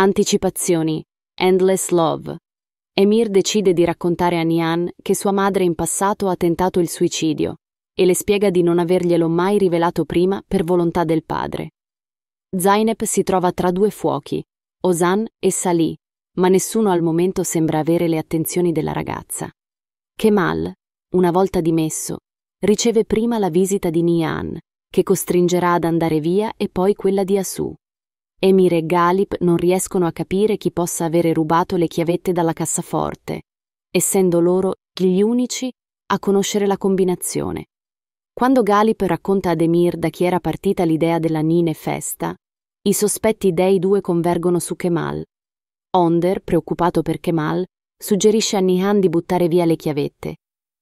Anticipazioni. Endless Love. Emir decide di raccontare a Nian che sua madre in passato ha tentato il suicidio e le spiega di non averglielo mai rivelato prima per volontà del padre. Zainep si trova tra due fuochi, Osan e Salih, ma nessuno al momento sembra avere le attenzioni della ragazza. Kemal, una volta dimesso, riceve prima la visita di Nian, che costringerà ad andare via e poi quella di Asu. Emir e Galip non riescono a capire chi possa avere rubato le chiavette dalla cassaforte, essendo loro gli unici a conoscere la combinazione. Quando Galip racconta ad Emir da chi era partita l'idea della Nine Festa, i sospetti dei due convergono su Kemal. Onder, preoccupato per Kemal, suggerisce a Nihan di buttare via le chiavette,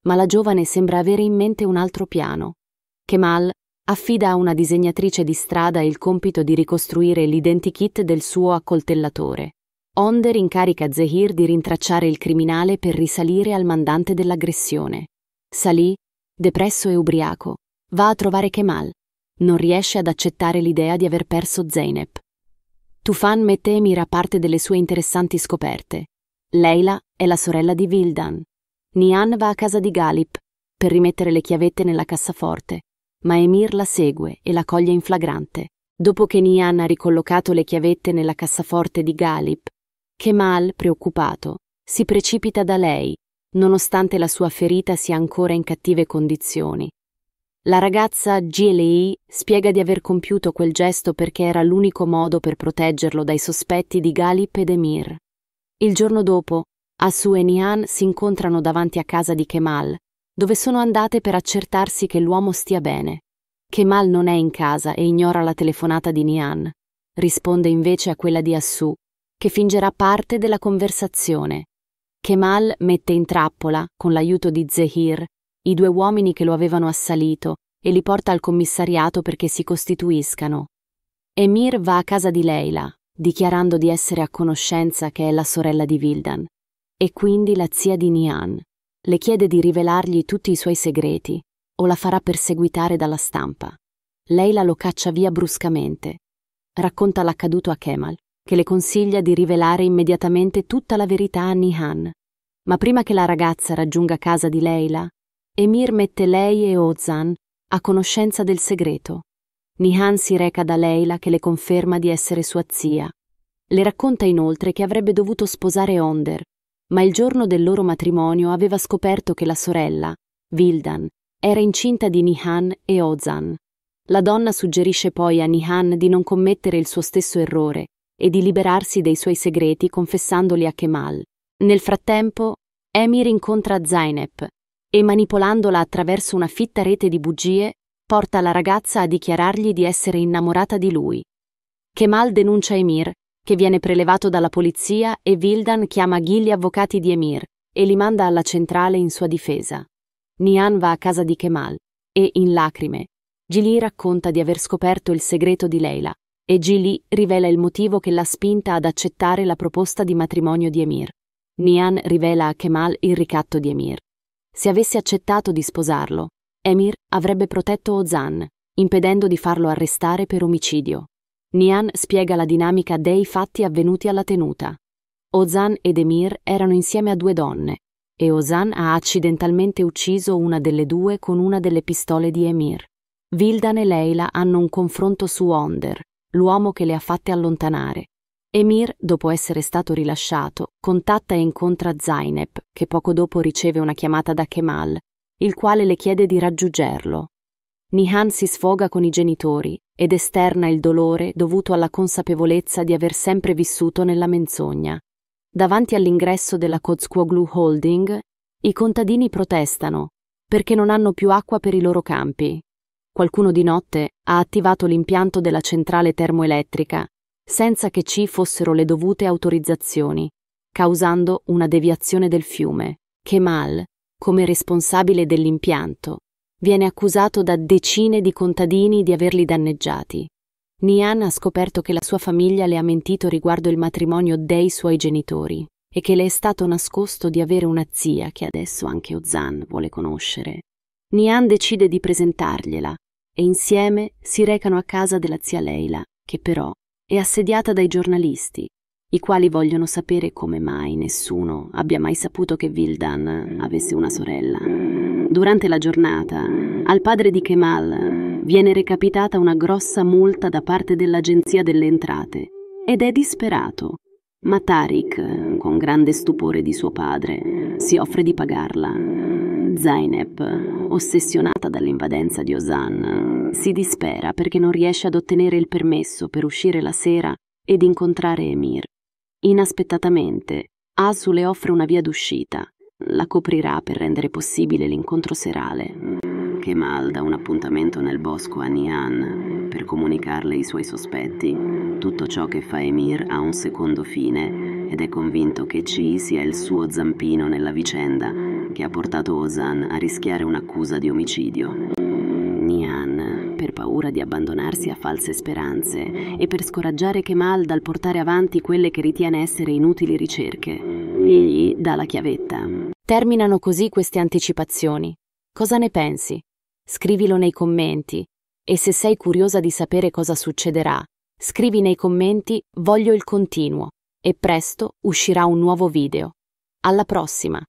ma la giovane sembra avere in mente un altro piano. Kemal affida a una disegnatrice di strada il compito di ricostruire l'identikit del suo accoltellatore. Onder incarica Zehir di rintracciare il criminale per risalire al mandante dell'aggressione. Salì, depresso e ubriaco, va a trovare Kemal. Non riesce ad accettare l'idea di aver perso Zeynep. Tufan mette e mira parte delle sue interessanti scoperte. Leila è la sorella di Vildan. Nian va a casa di Galip per rimettere le chiavette nella cassaforte ma Emir la segue e la coglie in flagrante. Dopo che Nian ha ricollocato le chiavette nella cassaforte di Galip, Kemal, preoccupato, si precipita da lei, nonostante la sua ferita sia ancora in cattive condizioni. La ragazza Gielei spiega di aver compiuto quel gesto perché era l'unico modo per proteggerlo dai sospetti di Galip ed Emir. Il giorno dopo, Asu e Nian si incontrano davanti a casa di Kemal, dove sono andate per accertarsi che l'uomo stia bene. Kemal non è in casa e ignora la telefonata di Nian. Risponde invece a quella di Assu, che fingerà parte della conversazione. Kemal mette in trappola, con l'aiuto di Zehir, i due uomini che lo avevano assalito e li porta al commissariato perché si costituiscano. Emir va a casa di Leila, dichiarando di essere a conoscenza che è la sorella di Vildan, e quindi la zia di Nian le chiede di rivelargli tutti i suoi segreti o la farà perseguitare dalla stampa. Leila lo caccia via bruscamente. Racconta l'accaduto a Kemal, che le consiglia di rivelare immediatamente tutta la verità a Nihan. Ma prima che la ragazza raggiunga casa di Leila, Emir mette lei e Ozan a conoscenza del segreto. Nihan si reca da Leila che le conferma di essere sua zia. Le racconta inoltre che avrebbe dovuto sposare Onder, ma il giorno del loro matrimonio aveva scoperto che la sorella, Vildan, era incinta di Nihan e Ozan. La donna suggerisce poi a Nihan di non commettere il suo stesso errore e di liberarsi dei suoi segreti confessandoli a Kemal. Nel frattempo, Emir incontra Zainep e manipolandola attraverso una fitta rete di bugie, porta la ragazza a dichiarargli di essere innamorata di lui. Kemal denuncia Emir che viene prelevato dalla polizia e Vildan chiama Ghilli avvocati di Emir e li manda alla centrale in sua difesa. Nian va a casa di Kemal e, in lacrime, Gili racconta di aver scoperto il segreto di Leila e Gili rivela il motivo che l'ha spinta ad accettare la proposta di matrimonio di Emir. Nian rivela a Kemal il ricatto di Emir. Se avesse accettato di sposarlo, Emir avrebbe protetto Ozan, impedendo di farlo arrestare per omicidio. Nian spiega la dinamica dei fatti avvenuti alla tenuta. Ozan ed Emir erano insieme a due donne e Ozan ha accidentalmente ucciso una delle due con una delle pistole di Emir. Vildan e Leila hanno un confronto su Onder, l'uomo che le ha fatte allontanare. Emir, dopo essere stato rilasciato, contatta e incontra Zainab, che poco dopo riceve una chiamata da Kemal, il quale le chiede di raggiungerlo, Nihan si sfoga con i genitori ed esterna il dolore dovuto alla consapevolezza di aver sempre vissuto nella menzogna. Davanti all'ingresso della Cozquoglu Holding, i contadini protestano perché non hanno più acqua per i loro campi. Qualcuno di notte ha attivato l'impianto della centrale termoelettrica senza che ci fossero le dovute autorizzazioni, causando una deviazione del fiume. Kemal, come responsabile dell'impianto, Viene accusato da decine di contadini di averli danneggiati. Nian ha scoperto che la sua famiglia le ha mentito riguardo il matrimonio dei suoi genitori e che le è stato nascosto di avere una zia che adesso anche Ozan vuole conoscere. Nian decide di presentargliela e insieme si recano a casa della zia Leila, che però è assediata dai giornalisti, i quali vogliono sapere come mai nessuno abbia mai saputo che Vildan avesse una sorella durante la giornata, al padre di Kemal viene recapitata una grossa multa da parte dell'Agenzia delle Entrate ed è disperato, ma Tariq, con grande stupore di suo padre, si offre di pagarla. Zainab, ossessionata dall'invadenza di Osan, si dispera perché non riesce ad ottenere il permesso per uscire la sera ed incontrare Emir. Inaspettatamente, Asu le offre una via d'uscita la coprirà per rendere possibile l'incontro serale mm, che Mal da un appuntamento nel bosco a Nian per comunicarle i suoi sospetti. Tutto ciò che fa Emir ha un secondo fine ed è convinto che Chi sia il suo zampino nella vicenda che ha portato Ozan a rischiare un'accusa di omicidio. Mm, Nian, per paura di abbandonarsi a false speranze e per scoraggiare Kemal dal portare avanti quelle che ritiene essere inutili ricerche, Giovanni gli dà la chiavetta. Terminano così queste anticipazioni. Cosa ne pensi? Scrivilo nei commenti. E se sei curiosa di sapere cosa succederà, scrivi nei commenti Voglio il continuo e presto uscirà un nuovo video. Alla prossima!